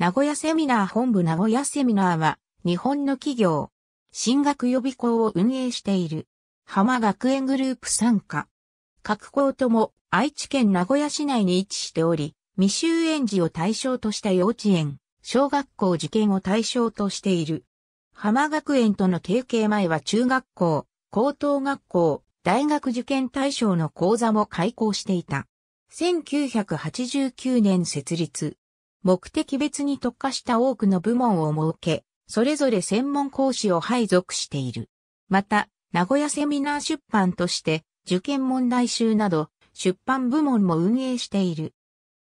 名古屋セミナー本部名古屋セミナーは、日本の企業、進学予備校を運営している、浜学園グループ参加。各校とも愛知県名古屋市内に位置しており、未就園児を対象とした幼稚園、小学校受験を対象としている。浜学園との提携前は中学校、高等学校、大学受験対象の講座も開講していた。1989年設立。目的別に特化した多くの部門を設け、それぞれ専門講師を配属している。また、名古屋セミナー出版として、受験問題集など、出版部門も運営している。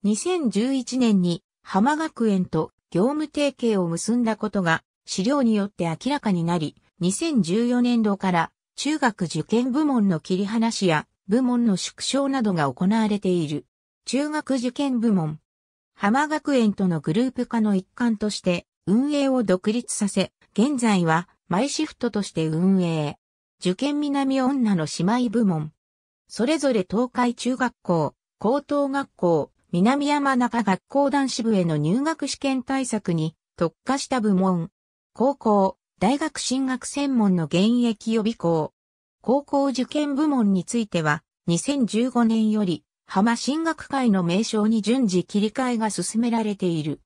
2011年に、浜学園と業務提携を結んだことが、資料によって明らかになり、2014年度から中学受験部門の切り離しや部門の縮小などが行われている。中学受験部門、浜学園とのグループ化の一環として運営を独立させ、現在はマイシフトとして運営。受験南女の姉妹部門。それぞれ東海中学校、高等学校、南山中学校男子部への入学試験対策に特化した部門。高校、大学進学専門の現役予備校。高校受験部門については、2015年より浜進学会の名称に順次切り替えが進められている。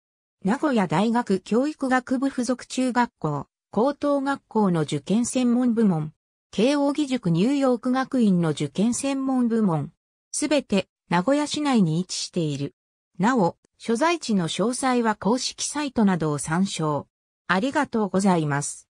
名古屋大学教育学部附属中学校、高等学校の受験専門部門、慶応義塾ニューヨーク学院の受験専門部門、すべて名古屋市内に位置している。なお、所在地の詳細は公式サイトなどを参照。ありがとうございます。